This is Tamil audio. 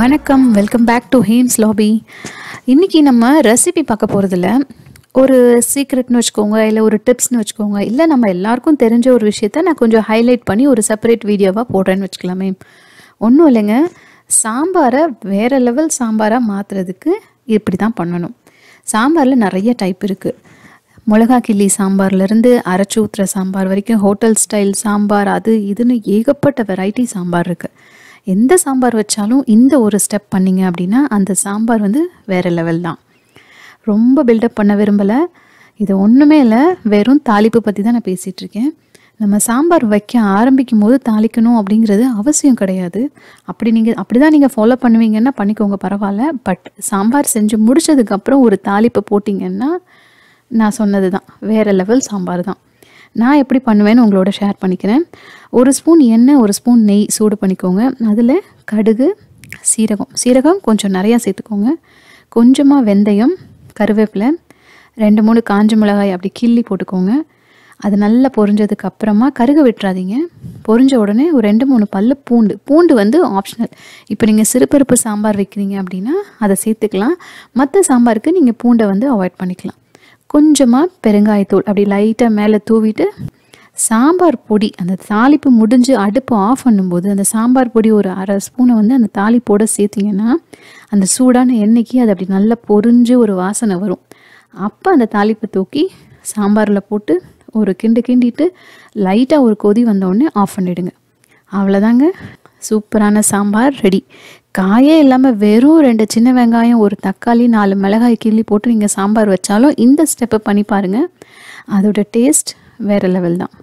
வணக்கம் வெல்கம் பேக் டு ஹேம்ஸ் லாபி இன்றைக்கி நம்ம ரெசிபி பார்க்க போகிறதில்ல ஒரு சீக்ரெட்னு வச்சுக்கோங்க இல்லை ஒரு டிப்ஸ்னு வச்சுக்கோங்க இல்லை நம்ம எல்லாருக்கும் தெரிஞ்ச ஒரு விஷயத்த நான் கொஞ்சம் ஹைலைட் பண்ணி ஒரு செப்பரேட் வீடியோவாக போடுறேன்னு வச்சுக்கலாமே ஒன்றும் இல்லைங்க சாம்பாரை வேறு லெவல் சாம்பாராக மாற்றுறதுக்கு இப்படி தான் பண்ணணும் சாம்பாரில் நிறைய டைப் இருக்குது மிளகா கிள்ளி சாம்பார்லேருந்து அரைச்சி ஊற்றுற சாம்பார் வரைக்கும் ஹோட்டல் ஸ்டைல் சாம்பார் அது இதுன்னு ஏகப்பட்ட வெரைட்டி சாம்பார் இருக்குது எந்த சாம்பார் வச்சாலும் இந்த ஒரு ஸ்டெப் பண்ணிங்க அப்படின்னா அந்த சாம்பார் வந்து வேறு லெவல் தான் ரொம்ப பில்டப் பண்ண விரும்பலை இது ஒன்றுமே இல்லை வெறும் தாளிப்பு பற்றி தான் நான் பேசிகிட்ருக்கேன் நம்ம சாம்பார் வைக்க ஆரம்பிக்கும் போது தாளிக்கணும் அப்படிங்கிறது அவசியம் கிடையாது அப்படி நீங்கள் அப்படி தான் நீங்கள் ஃபாலோ பண்ணுவீங்கன்னா பண்ணிக்கோங்க பரவாயில்ல பட் சாம்பார் செஞ்சு முடித்ததுக்கப்புறம் ஒரு தாளிப்பு போட்டிங்கன்னா நான் சொன்னது தான் வேறு லெவல் சாம்பார் தான் நான் எப்படி பண்ணுவேன்னு உங்களோட ஷேர் பண்ணிக்கிறேன் ஒரு ஸ்பூன் எண்ணெய் ஒரு ஸ்பூன் நெய் சூடு பண்ணிக்கோங்க அதில் கடுகு சீரகம் சீரகம் கொஞ்சம் நிறையா சேர்த்துக்கோங்க கொஞ்சமாக வெந்தயம் கருவேப்பிலை ரெண்டு மூணு காஞ்ச மிளகாய் அப்படி கிள்ளி போட்டுக்கோங்க அது நல்லா பொறிஞ்சதுக்கு அப்புறமா கருக விட்டுறாதீங்க பொரிஞ்ச உடனே ஒரு ரெண்டு மூணு பல்லு பூண்டு பூண்டு வந்து ஆப்ஷனல் இப்போ நீங்கள் சிறுபருப்பு சாம்பார் வைக்கிறீங்க அப்படின்னா அதை சேர்த்துக்கலாம் மற்ற சாம்பாருக்கு நீங்கள் பூண்டை வந்து அவாய்ட் பண்ணிக்கலாம் கொஞ்சமாக பெருங்காயத்தூள் அப்படி லைட்டாக மேலே தூவிட்டு சாம்பார் பொடி அந்த தாளிப்பு முடிஞ்சு அடுப்பு ஆஃப் பண்ணும்போது அந்த சாம்பார் பொடி ஒரு அரை ஸ்பூனை வந்து அந்த தாளிப்போட சேர்த்திங்கன்னா அந்த சூடான எண்ணெய்க்கு அது அப்படி நல்லா பொறிஞ்சு ஒரு வாசனை வரும் அப்போ அந்த தாளிப்பை தூக்கி சாம்பாரில் போட்டு ஒரு கிண்டு கிண்டிட்டு லைட்டாக ஒரு கொதி வந்தோடனே ஆஃப் பண்ணிவிடுங்க அவ்வளோதாங்க சூப்பரான சாம்பார் ரெடி காயே இல்லாமல் வெறும் ரெண்டு சின்ன வெங்காயம் ஒரு தக்காளி நாலு மிளகாய் கிள்ளி போட்டு நீங்கள் சாம்பார் வச்சாலும் இந்த ஸ்டெப்பை பண்ணி பாருங்கள் அதோடய டேஸ்ட் வேறு லெவல் தான்